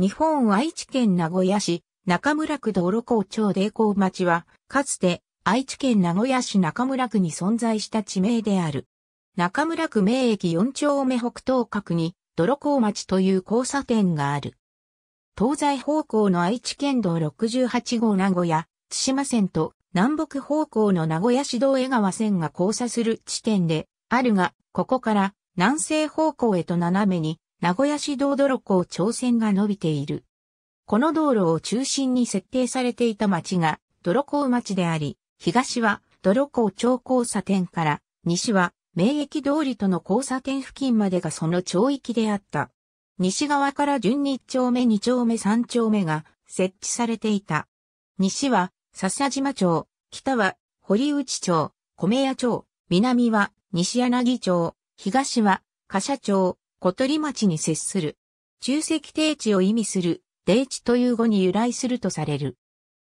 日本愛知県名古屋市、中村区道路港町霊港町は、かつて愛知県名古屋市中村区に存在した地名である。中村区名駅4丁目北東角に、泥港町という交差点がある。東西方向の愛知県道68号名古屋、津島線と南北方向の名古屋市道江川線が交差する地点であるが、ここから南西方向へと斜めに名古屋市道泥港長線が伸びている。この道路を中心に設定されていた町が泥港町であり、東は泥港町交差点から西は名駅通りとの交差点付近までがその町域であった。西側から順に1丁目2丁目3丁目が設置されていた。西は笹島町、北は堀内町、米屋町、南は西柳町、東は笠社町、小鳥町に接する。中石低地を意味する、低地という語に由来するとされる。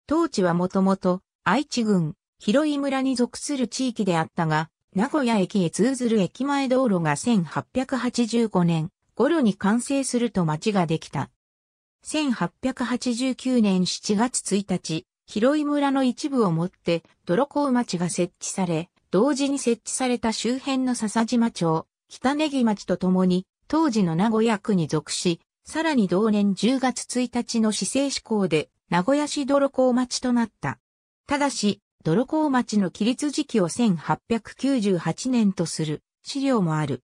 当地はもともと、愛知郡、広井村に属する地域であったが、名古屋駅へ通ずる駅前道路が1885年頃に完成すると町ができた。1889年7月1日、広井村の一部をもって泥港町が設置され、同時に設置された周辺の笹島町、北根木町とともに当時の名古屋区に属し、さらに同年10月1日の市政施行で、名古屋市泥港町となった。ただし、泥港町の起立時期を1898年とする資料もある。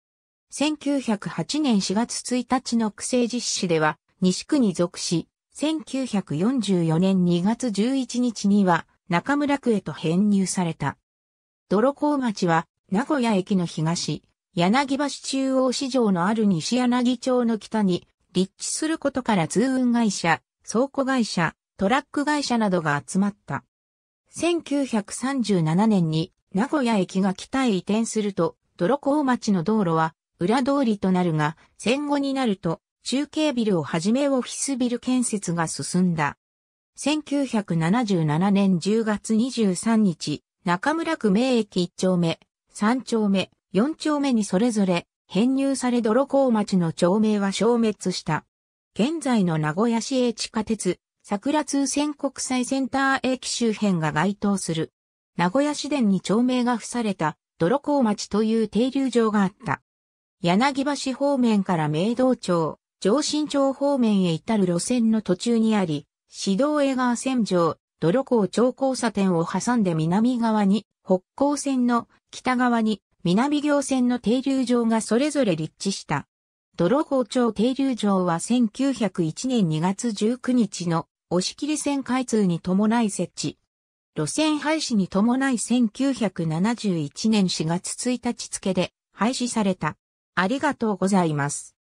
1908年4月1日の区政実施では、西区に属し、1944年2月11日には中村区へと編入された。泥港町は名古屋駅の東、柳橋中央市場のある西柳町の北に立地することから通運会社、倉庫会社、トラック会社などが集まった。1937年に名古屋駅が北へ移転すると、泥港町の道路は裏通りとなるが、戦後になると中継ビルをはじめオフィスビル建設が進んだ。1977年10月23日、中村区名駅1丁目、3丁目、4丁目にそれぞれ編入され泥港町の町名は消滅した。現在の名古屋市営地下鉄、桜通線国際センター駅周辺が該当する。名古屋市電に町名が付された泥港町という停留場があった。柳橋方面から明道町、上新町方面へ至る路線の途中にあり、市道江川線上、泥港町交差点を挟んで南側に、北港線の北側に南行線の停留場がそれぞれ立地した。泥包町停留場は1901年2月19日の押切線開通に伴い設置。路線廃止に伴い1971年4月1日付で廃止された。ありがとうございます。